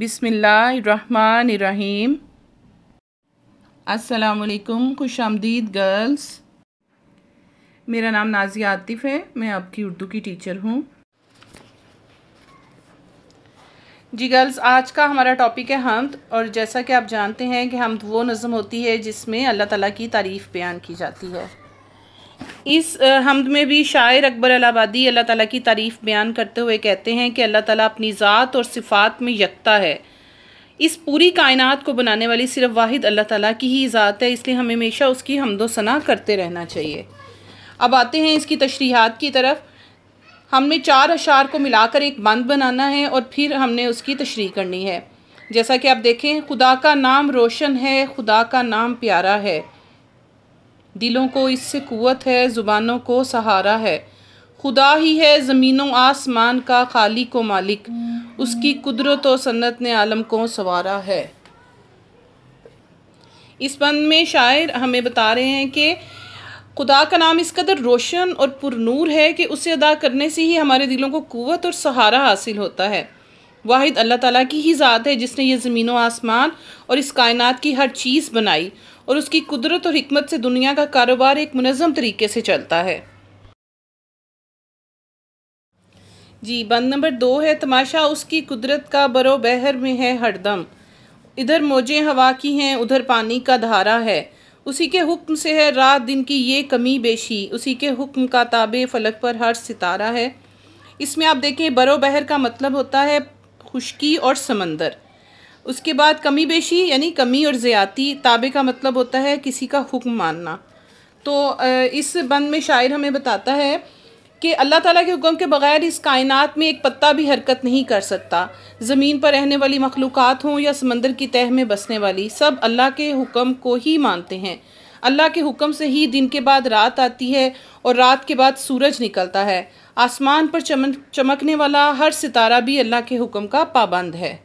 बिसमीम असलकुम खुश आमदीद गर्ल्स मेरा नाम नाजिया आतिफ़ है मैं आपकी उर्दू की टीचर हूँ जी गर्ल्स आज का हमारा टॉपिक है हमद और जैसा कि आप जानते हैं कि हमद वो नज़म होती है जिसमें अल्लाह ताला की तारीफ़ बयान की जाती है इस हमद में भी शायर अकबर अलाबादी अल्लाह ताला की तारीफ़ बयान करते हुए कहते हैं कि अल्लाह ताला अपनी ज़ात और सिफ़ात में यकता है इस पूरी कायनात को बनाने वाली सिर्फ वाहिद अल्लाह ताला की ही ज़ात है इसलिए हमें हमेशा उसकी हमदोसना करते रहना चाहिए अब आते हैं इसकी तशरीहत की तरफ हमने चार अशार को मिलाकर एक बंद बनाना है और फिर हमने उसकी तशरी करनी है जैसा कि आप देखें खुदा का नाम रोशन है खुदा का नाम प्यारा है दिलों को इससे क़वत है ज़ुबानों को सहारा है खुदा ही है ज़मीनों आसमान का खाली को मालिक उसकी कुदरत और सन्नत ने आलम को संवारा है इस बंद में शायर हमें बता रहे हैं कि खुदा का नाम इस कदर रोशन और पुरनूर है कि उसे अदा करने से ही हमारे दिलों को कुत और सहारा हासिल होता है वाहिद अल्लाह ताला की ही ज़ात है जिसने ये ज़मीन व आसमान और इस कायनात की हर चीज़ बनाई और उसकी कुदरत और हमत से दुनिया का कारोबार एक मनज़म तरीके से चलता है जी बंद नंबर दो है तमाशा उसकी कुदरत का बरो बहर में है हरदम इधर मोजें हवा की हैं उधर पानी का धारा है उसी के हुक्म से है रात दिन की ये कमी बेशी उसी के हुक्म का ताबे फलक पर हर सितारा है इसमें आप देखें बरो बहर का मतलब होता है खुश्की और समंदर उसके बाद कमी बेशी यानी कमी और ज़्यादती ताबे का मतलब होता है किसी का हुक्म मानना तो इस बंद में शायर हमें बताता है कि अल्लाह ताला के हुक्म के बग़ैर इस कायनात में एक पत्ता भी हरकत नहीं कर सकता ज़मीन पर रहने वाली मखलूक़ात हों या समंदर की तह में बसने वाली सब अल्लाह के हुक्म को ही मानते हैं अल्लाह के हुक्म से ही दिन के बाद रात आती है और रात के बाद सूरज निकलता है आसमान पर चमक चमकने वाला हर सितारा भी अल्लाह के हुक्म का पाबंद है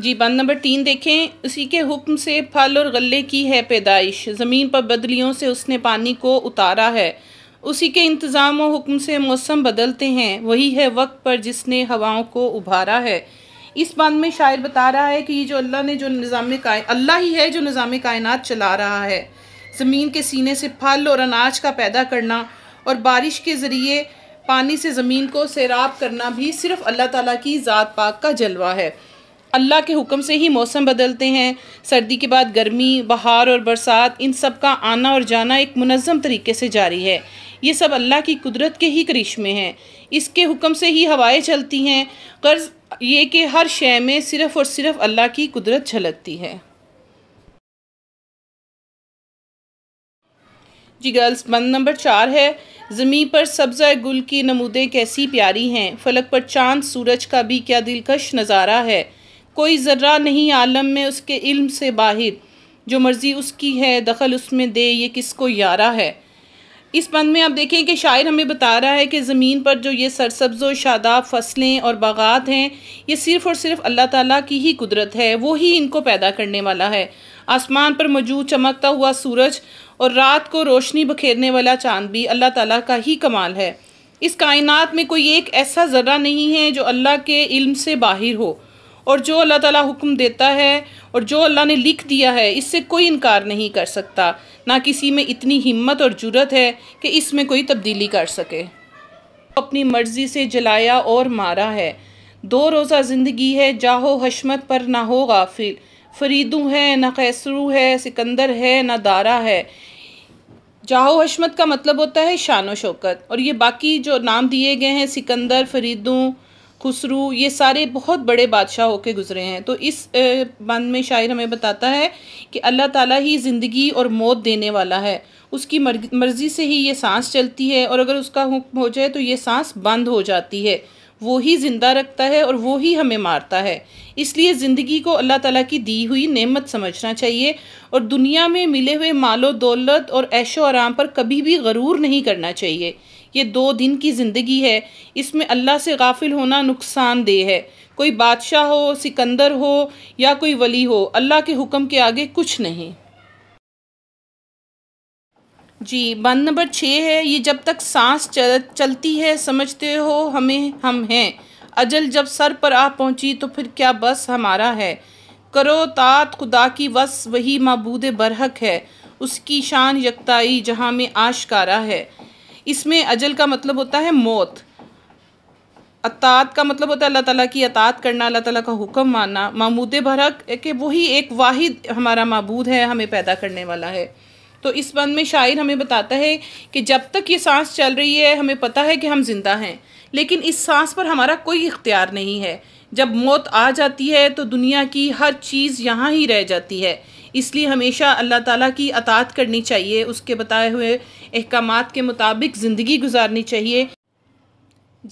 जी बंद नंबर तीन देखें उसी के हुक्म से फल और गले की है पैदाइश ज़मीन पर बदलियों से उसने पानी को उतारा है उसी के इंतज़ाम व हुक्म से मौसम बदलते हैं वही है वक्त पर जिसने हवाओं को उभारा है इस बंद में शायर बता रहा है कि ये जो अल्लाह ने जो निज़ाम काय अल्लाह ही है जो निज़ाम कायनात चला रहा है ज़मीन के सीने से फल और अनाज का पैदा करना और बारिश के ज़रिए पानी से ज़मीन को सैराब करना भी सिर्फ़ अल्लाह ताला की ज़ात पाक का जलवा है अल्लाह के हुक्म से ही मौसम बदलते हैं सर्दी के बाद गर्मी बहार और बरसात इन सब का आना और जाना एक मुनज़म तरीके से जारी है ये सब अल्लाह की कुदरत के ही करिश्मे हैं इसके हुक्म से ही हवाएं चलती हैं कर्ज ये कि हर शय में सिर्फ़ और सिर्फ़ अल्लाह की कुदरत झलकती है जी गर्ल्स बंद नंबर चार है ज़मीन पर सब्ज़ा गुल की नमूदे कैसी प्यारी हैं फलक पर चांद सूरज का भी क्या दिलकश नज़ारा है कोई ज़र्रा नहीं आलम में उसके इल्म से बाहर जो मर्ज़ी उसकी है दखल उसमें दे ये किसको यारा है इस बंद में आप देखें कि शायर हमें बता रहा है कि ज़मीन पर जो ये सरसब्ज़ो शादाब फसलें और बागात हैं ये सिर्फ़ और सिर्फ अल्लाह ताला की ही कुदरत है वो ही इनको पैदा करने वाला है आसमान पर मौजूद चमकता हुआ सूरज और रात को रोशनी बखेरने वाला चांद भी अल्लाह ताला का ही कमाल है इस कायनात में कोई एक ऐसा ज़र्रा नहीं है जो अल्लाह के इल्म से बाहर हो और जो अल्लाह ताला हुक्म देता है और जो अल्लाह ने लिख दिया है इससे कोई इनकार नहीं कर सकता ना किसी में इतनी हिम्मत और जुरत है कि इसमें कोई तब्दीली कर सके अपनी मर्ज़ी से जलाया और मारा है दो रोज़ा ज़िंदगी है जाहो हशमत पर ना हो गाफिल फरीदू है ना कैसरू है सिकंदर है ना दारा है जाहो हशमत का मतलब होता है शान शौकत और ये बाकी जो नाम दिए गए हैं सिकंदर फरीदू खुसरू ये सारे बहुत बड़े बादशाह होके गुज़रे हैं तो इस बंद में शायर हमें बताता है कि अल्लाह ताला ही ज़िंदगी और मौत देने वाला है उसकी मर्ज़ी से ही ये सांस चलती है और अगर उसका हुक्म हो जाए तो ये सांस बंद हो जाती है वो ही ज़िंदा रखता है और वो ही हमें मारता है इसलिए ज़िंदगी को अल्लाह ताला की दी हुई नेमत समझना चाहिए और दुनिया में मिले हुए मालो दौलत और ऐशो आराम पर कभी भी गरूर नहीं करना चाहिए ये दो दिन की ज़िंदगी है इसमें अल्लाह से गाफिल होना नुकसानदेह है कोई बादशाह हो सिकंदर हो या कोई वली हो अल्लाह के हुक्म के आगे कुछ नहीं जी बंद नंबर छः है ये जब तक सांस चल चलती है समझते हो हमें हम हैं अजल जब सर पर आ पहुंची तो फिर क्या बस हमारा है करो तात खुदा की बस वही मबूद बरहक है उसकी शान यकताई जहाँ में आशकारा है इसमें अजल का मतलब होता है मौत अतात का मतलब होता है अल्लाह ताला की अतात करना अल्लाह ताला का हुक्म मानना मामूद भरक के वही एक वाहिद हमारा मबूद है हमें पैदा करने वाला है तो इस बंद में शायर हमें बताता है कि जब तक ये सांस चल रही है हमें पता है कि हम जिंदा हैं लेकिन इस सांस पर हमारा कोई इख्तियार नहीं है जब मौत आ जाती है तो दुनिया की हर चीज़ यहाँ ही रह जाती है इसलिए हमेशा अल्लाह ताला की अतात करनी चाहिए उसके बताए हुए अहकाम के मुताबिक ज़िंदगी गुजारनी चाहिए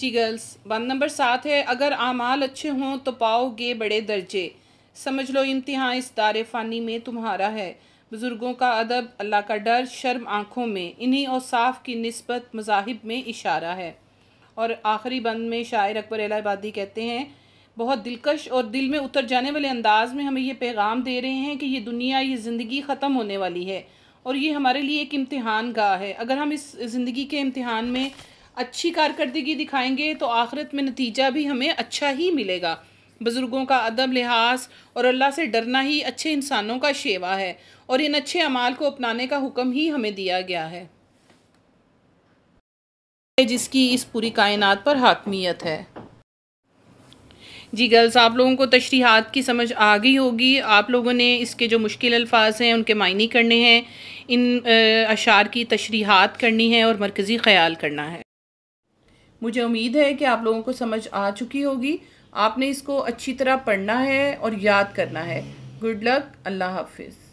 जी गर्ल्स बंद नंबर सात है अगर आमाल अच्छे हों तो पाओगे बड़े दर्जे समझ लो इम्तहान इस दार फ़ानी में तुम्हारा है बुज़ुर्गों का अदब अल्लाह का डर शर्म आँखों में इन्हीं और साफ़ की नस्बत मजाहब में इशारा है और आखिरी बंद में शायर अकबर अलाबादी कहते हैं बहुत दिलकश और दिल में उतर जाने वाले अंदाज में हमें ये पैगाम दे रहे हैं कि ये दुनिया ये ज़िंदगी ख़त्म होने वाली है और ये हमारे लिए एक इम्तहान गाह है अगर हम इस ज़िंदगी के इम्तहान में अच्छी कारकर्दगी दिखाएंगे तो आखिरत में नतीजा भी हमें अच्छा ही मिलेगा बुज़ुर्गों का अदब लिहाज और अल्लाह से डरना ही अच्छे इंसानों का शेवा है और इन अच्छे अमाल को अपनाने का हुक्म ही हमें दिया गया है जिसकी इस पूरी कायनात पर हाकमियत है जी गर्ल्स आप लोगों को तशरीहात की समझ आ गई होगी आप लोगों ने इसके जो मुश्किल अल्फाज हैं उनके मायने करने हैं इन अशार की तशरीहात करनी है और मरकज़ी ख्याल करना है मुझे उम्मीद है कि आप लोगों को समझ आ चुकी होगी आपने इसको अच्छी तरह पढ़ना है और याद करना है गुड लक अल्लाह हाफिज़